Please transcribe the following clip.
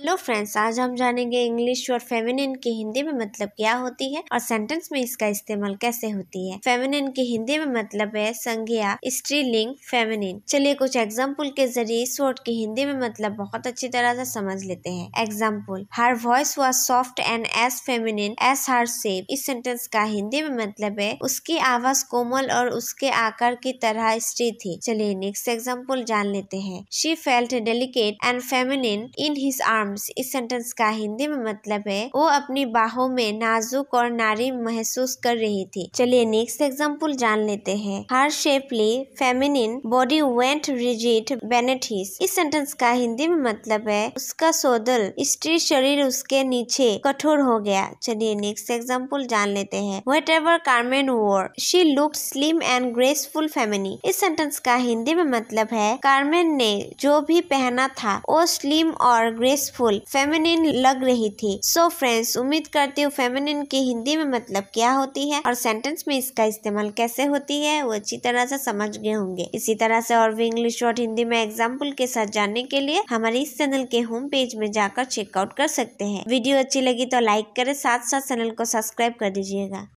hello friends आज हम जानेंगे इंग्लिश और फेमिनिन की हिंदी में मतलब क्या होती है और सेंटेंस में इसका इस्तेमाल कैसे होती है फेमिनिन की हिंदी में मतलब है संज्ञा स्त्रीलिंग फेमिनिन चलिए कुछ एग्जाम्पल के जरिए इस वर्ड की हिंदी में मतलब बहुत अच्छी तरह से समझ लेते हैं example her voice was soft and as feminine as her सेव इस सेंटेंस का हिंदी में मतलब है उसकी आवाज कोमल और उसके आकार की तरह स्त्री थी चलिए नेक्स्ट एग्जाम्पल जान लेते हैं she felt delicate and feminine in his arm arms इस सेंटेंस का हिंदी में मतलब है वो अपनी बाहों में नाजुक और नारी महसूस कर रही थी चलिए नेक्स्ट एग्जाम्पल जान लेते हैं her shapely feminine body went rigid बेनेटिस इस सेंटेंस का हिंदी में मतलब है उसका सोदल स्त्री शरीर उसके नीचे कठोर हो गया चलिए नेक्स्ट एग्जाम्पल जान लेते हैं whatever Carmen wore she look slim and graceful feminine इस सेंटेंस का हिंदी में मतलब है कार्मेन ने जो भी पहना था वो स्लिम और ग्रेसफुल ब्यूटीफुल फेमिनिन लग रही थी सो so फ्रेंड्स उम्मीद करती हूँ फेमिनिन की हिंदी में मतलब क्या होती है और सेंटेंस में इसका इस्तेमाल कैसे होती है वो अच्छी तरह से समझ गए होंगे इसी तरह से और भी इंग्लिश और हिंदी में एग्जाम्पल के साथ जानने के लिए हमारे इस चैनल के होम पेज में जाकर चेकआउट कर सकते हैं वीडियो अच्छी लगी तो लाइक करे साथ साथ चैनल को सब्सक्राइब कर दीजिएगा